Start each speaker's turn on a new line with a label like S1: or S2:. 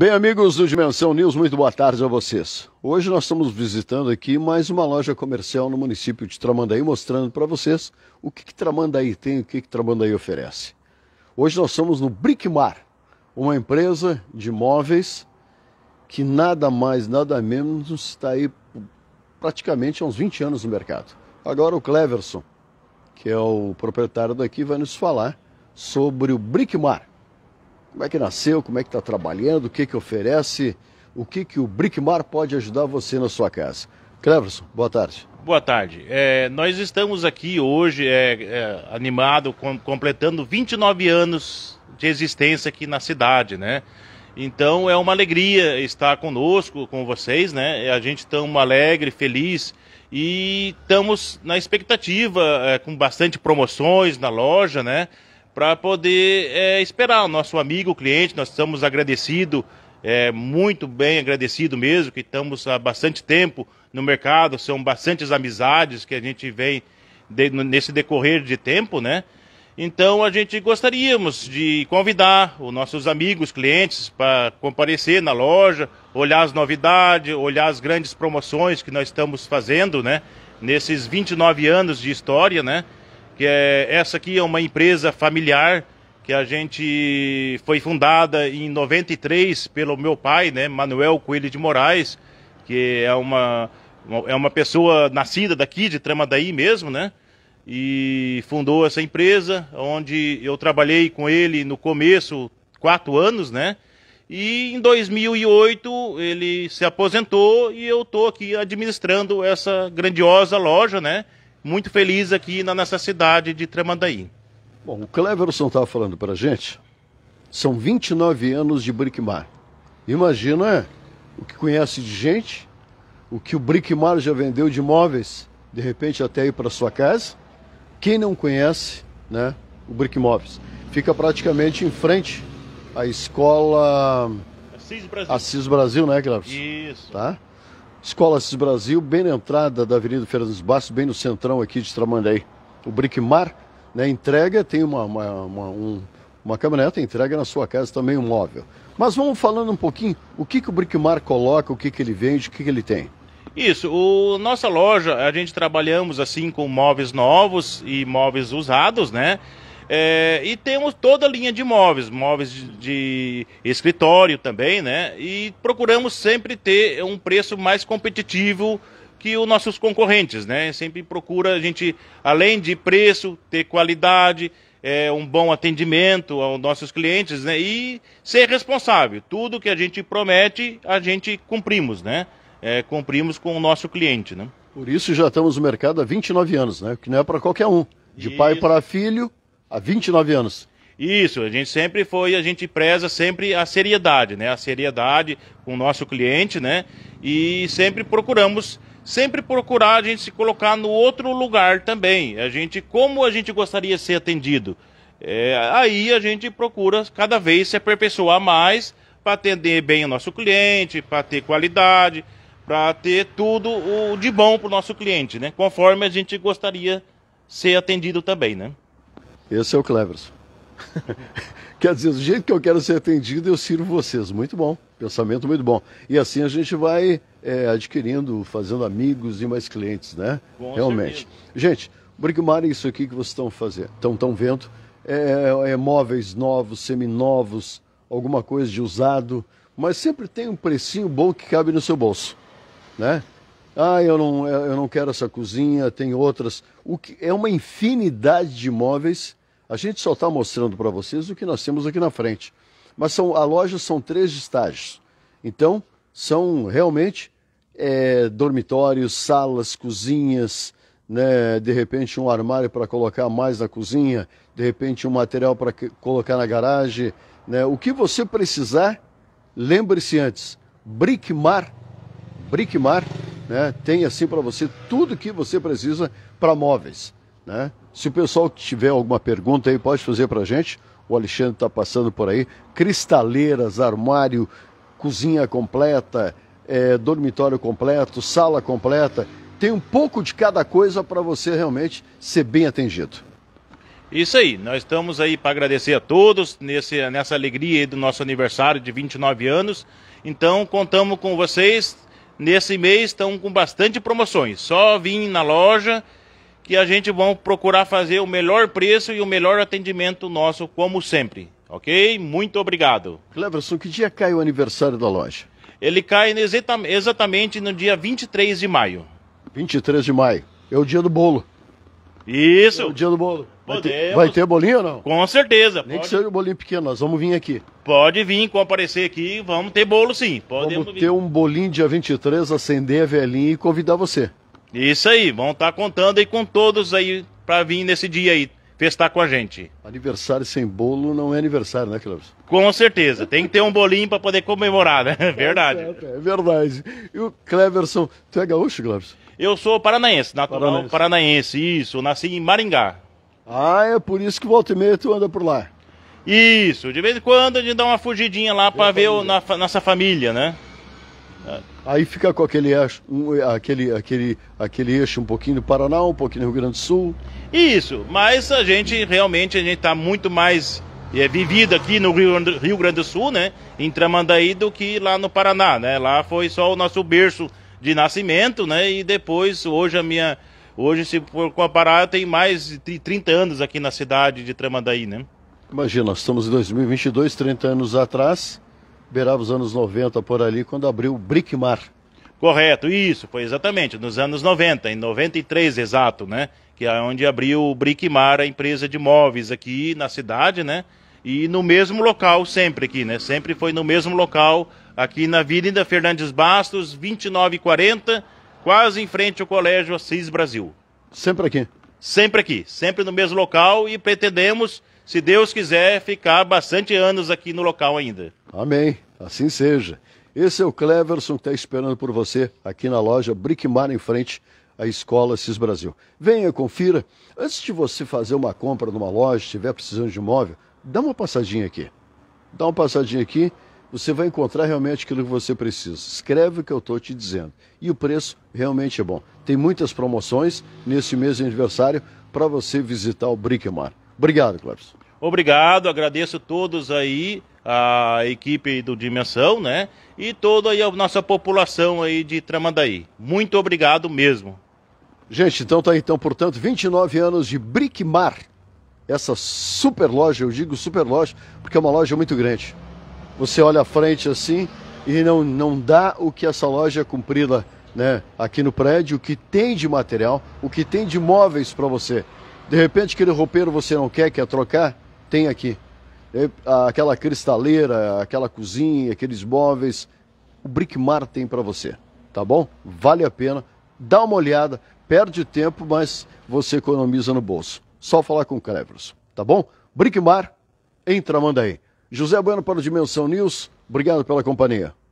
S1: Bem, amigos do Dimensão News, muito boa tarde a vocês. Hoje nós estamos visitando aqui mais uma loja comercial no município de Tramandaí, mostrando para vocês o que, que Tramandaí tem, o que, que Tramandaí oferece. Hoje nós estamos no Brickmar, uma empresa de móveis que nada mais, nada menos está aí praticamente há uns 20 anos no mercado. Agora o Cleverson, que é o proprietário daqui, vai nos falar sobre o Brickmar como é que nasceu, como é que está trabalhando, o que, que oferece, o que, que o Brickmar pode ajudar você na sua casa. Cleverson, boa tarde.
S2: Boa tarde. É, nós estamos aqui hoje é, é, animado, com, completando 29 anos de existência aqui na cidade, né? Então é uma alegria estar conosco, com vocês, né? É, a gente está alegre, feliz e estamos na expectativa, é, com bastante promoções na loja, né? para poder é, esperar o nosso amigo, o cliente. Nós estamos agradecidos, é, muito bem agradecido mesmo, que estamos há bastante tempo no mercado, são bastantes amizades que a gente vem de, nesse decorrer de tempo, né? Então a gente gostaríamos de convidar os nossos amigos, clientes, para comparecer na loja, olhar as novidades, olhar as grandes promoções que nós estamos fazendo, né? Nesses 29 anos de história, né? que é essa aqui é uma empresa familiar que a gente foi fundada em 93 pelo meu pai, né, Manuel Coelho de Moraes, que é uma é uma pessoa nascida daqui de Tramadaí mesmo, né? E fundou essa empresa, onde eu trabalhei com ele no começo quatro anos, né? E em 2008 ele se aposentou e eu estou aqui administrando essa grandiosa loja, né? muito feliz aqui na nossa cidade de Tramandaí.
S1: Bom, o Cleverson estava falando para gente, são 29 anos de Brickmar. Imagina é, o que conhece de gente, o que o Brickmar já vendeu de imóveis, de repente até ir para sua casa. Quem não conhece, né, o Brickmóveis, fica praticamente em frente à escola Assis Brasil, Assis Brasil né, Cleverson? Isso. Tá? Escola Assis Brasil, bem na entrada da Avenida Fernandes Bastos, bem no centrão aqui de Tramandaí. O Bricmar né, entrega, tem uma, uma, uma, um, uma caminhonete, entrega na sua casa também um móvel. Mas vamos falando um pouquinho o que, que o Bricmar coloca, o que, que ele vende, o que, que ele tem.
S2: Isso, o, nossa loja, a gente trabalhamos assim com móveis novos e móveis usados, né? É, e temos toda a linha de móveis, móveis de, de, escritório também, né? E procuramos sempre ter um preço mais competitivo que os nossos concorrentes, né? Sempre procura a gente, além de preço, ter qualidade, é, um bom atendimento aos nossos clientes, né? E ser responsável. Tudo que a gente promete, a gente cumprimos, né? É, cumprimos com o nosso cliente, né?
S1: Por isso já estamos no mercado há 29 anos, né? Que não é para qualquer um. De pai para filho, Há 29 anos.
S2: Isso, a gente sempre foi, a gente preza sempre a seriedade, né? A seriedade com o nosso cliente, né? E sempre procuramos, sempre procurar a gente se colocar no outro lugar também. A gente, como a gente gostaria de ser atendido? É, aí a gente procura cada vez se aperfeiçoar mais para atender bem o nosso cliente, para ter qualidade, para ter tudo o de bom para o nosso cliente, né? Conforme a gente gostaria ser atendido também, né?
S1: Esse é o Cleverson. Quer dizer, do jeito que eu quero ser atendido, eu sirvo vocês. Muito bom, pensamento muito bom. E assim a gente vai é, adquirindo, fazendo amigos e mais clientes, né? Bom Realmente. Serviço. Gente, Brigmar, isso aqui que vocês estão fazendo, estão tão vendo, é, é, é móveis novos, seminovos, alguma coisa de usado, mas sempre tem um precinho bom que cabe no seu bolso, né? Ah, eu não, eu não quero essa cozinha, tem outras. O que é uma infinidade de móveis a gente só está mostrando para vocês o que nós temos aqui na frente. Mas são, a loja são três estágios. Então, são realmente é, dormitórios, salas, cozinhas, né? de repente um armário para colocar mais na cozinha, de repente um material para colocar na garagem. Né? O que você precisar, lembre-se antes, Brickmar, Brickmar né? tem assim para você tudo que você precisa para móveis. Né? Se o pessoal tiver alguma pergunta aí, pode fazer para a gente. O Alexandre está passando por aí. Cristaleiras, armário, cozinha completa, é, dormitório completo, sala completa. Tem um pouco de cada coisa para você realmente ser bem atendido.
S2: Isso aí, nós estamos aí para agradecer a todos nesse, nessa alegria do nosso aniversário de 29 anos. Então, contamos com vocês. Nesse mês estão com bastante promoções. Só vim na loja que a gente vai procurar fazer o melhor preço e o melhor atendimento nosso, como sempre. Ok? Muito obrigado.
S1: Cleverson, que dia cai o aniversário da loja?
S2: Ele cai exatamente no dia 23 de maio.
S1: 23 de maio. É o dia do bolo.
S2: Isso. É o dia do bolo. Vai ter, vai ter,
S1: bolinho ou não? Com
S2: certeza. Nem pode... que seja um bolinho
S1: pequeno, nós vamos vir aqui.
S2: Pode vir, comparecer aqui, vamos ter bolo sim.
S1: Podemos vamos ter vir. um bolinho dia 23, acender a velhinha e convidar você. Isso aí, vão estar
S2: tá contando aí com todos aí para vir nesse dia aí festar com a gente.
S1: Aniversário sem bolo não é aniversário, né, Cleves?
S2: Com certeza, tem que ter um bolinho para poder comemorar, né? Verdade. É,
S1: é, é, verdade. E o Cleverson, tu é gaúcho, Cláudio?
S2: Eu sou paranaense, natural paranaense. paranaense, isso, nasci em Maringá.
S1: Ah, é por isso que volta e meia tu anda por lá.
S2: Isso, de vez em quando a gente dá uma fugidinha lá para ver o, na, nossa família, né?
S1: Aí fica com aquele eixo, um, aquele, aquele, aquele eixo um pouquinho do Paraná, um pouquinho do Rio Grande do Sul. Isso,
S2: mas a gente realmente a gente está muito mais é, vivido aqui no Rio, Rio, Grande do Sul, né? Em Tramandaí do que lá no Paraná, né? Lá foi só o nosso berço de nascimento, né? E depois, hoje a minha. Hoje, se for comparar, tem mais de 30 anos aqui na cidade de Tramandaí, né?
S1: Imagina, nós estamos em 2022, 30 anos atrás beirava os anos 90 por ali, quando abriu o Brickmar.
S2: Correto, isso, foi exatamente, nos anos 90, em 93 exato, né? Que é onde abriu o Brickmar, a empresa de móveis aqui na cidade, né? E no mesmo local sempre aqui, né? Sempre foi no mesmo local, aqui na Avenida Fernandes Bastos, 2940, quase em frente ao Colégio Assis Brasil. Sempre aqui? Sempre aqui, sempre no mesmo local e pretendemos se Deus quiser, ficar bastante anos aqui no local ainda.
S1: Amém. Assim seja. Esse é o Cleverson que está esperando por você aqui na loja Brickmar em frente à Escola CIS Brasil. Venha, confira. Antes de você fazer uma compra numa loja, estiver precisando de imóvel, móvel, dá uma passadinha aqui. Dá uma passadinha aqui, você vai encontrar realmente aquilo que você precisa. Escreve o que eu estou te dizendo. E o preço realmente é bom. Tem muitas promoções nesse mês de aniversário para você visitar o Brickmar. Obrigado, Cláudio.
S2: Obrigado, agradeço a todos aí, a equipe do Dimensão, né? E toda aí a nossa população aí de Tramandaí. Muito obrigado mesmo.
S1: Gente, então tá aí, então, portanto, 29 anos de Brickmar. Essa super loja, eu digo super loja, porque é uma loja muito grande. Você olha a frente assim e não, não dá o que essa loja é cumprida, né? Aqui no prédio, o que tem de material, o que tem de móveis para você. De repente, aquele roupeiro você não quer, quer trocar? Tem aqui. É, aquela cristaleira, aquela cozinha, aqueles móveis. O Brickmar tem para você, tá bom? Vale a pena. Dá uma olhada, perde tempo, mas você economiza no bolso. Só falar com o Cleveros, tá bom? Brickmar, entra, manda aí. José Bueno para o Dimensão News, obrigado pela companhia.